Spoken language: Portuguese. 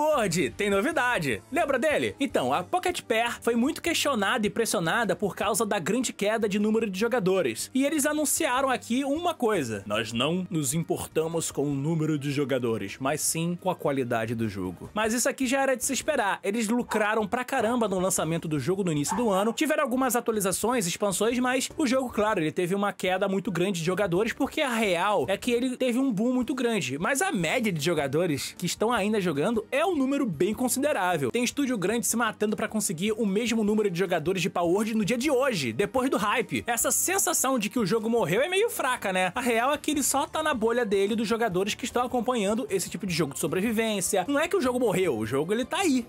Word, tem novidade. Lembra dele? Então, a Pocket Pair foi muito questionada e pressionada por causa da grande queda de número de jogadores. E eles anunciaram aqui uma coisa: nós não nos importamos com o número de jogadores, mas sim com a qualidade do jogo. Mas isso aqui já era de se esperar. Eles lucraram pra caramba no lançamento do jogo no início do ano. Tiveram algumas atualizações, expansões, mas o jogo, claro, ele teve uma queda muito grande de jogadores, porque a real é que ele teve um boom muito grande. Mas a média de jogadores que estão ainda jogando é um número bem considerável. Tem estúdio grande se matando para conseguir o mesmo número de jogadores de Power Word no dia de hoje, depois do hype. Essa sensação de que o jogo morreu é meio fraca, né? A real é que ele só tá na bolha dele dos jogadores que estão acompanhando esse tipo de jogo de sobrevivência. Não é que o jogo morreu, o jogo ele tá aí.